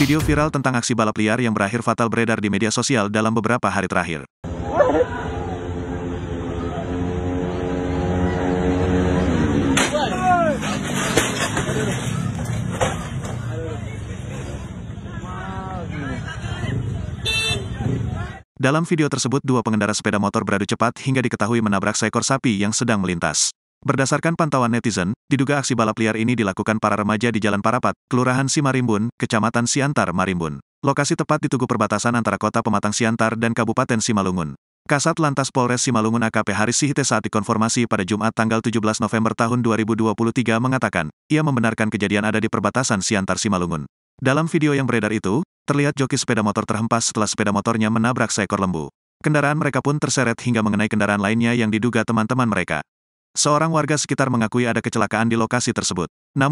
Video viral tentang aksi balap liar yang berakhir fatal beredar di media sosial dalam beberapa hari terakhir. Dalam video tersebut dua pengendara sepeda motor beradu cepat hingga diketahui menabrak seekor sapi yang sedang melintas. Berdasarkan pantauan netizen, diduga aksi balap liar ini dilakukan para remaja di Jalan Parapat, Kelurahan Simarimbun, Kecamatan Siantar, Marimbun. Lokasi tepat di tugu perbatasan antara kota Pematang Siantar dan Kabupaten Simalungun. Kasat Lantas Polres Simalungun AKP Haris Sihite saat dikonformasi pada Jumat tanggal 17 November tahun 2023 mengatakan, ia membenarkan kejadian ada di perbatasan Siantar Simalungun. Dalam video yang beredar itu, terlihat joki sepeda motor terhempas setelah sepeda motornya menabrak seekor lembu. Kendaraan mereka pun terseret hingga mengenai kendaraan lainnya yang diduga teman-teman mereka. Seorang warga sekitar mengakui ada kecelakaan di lokasi tersebut. Namun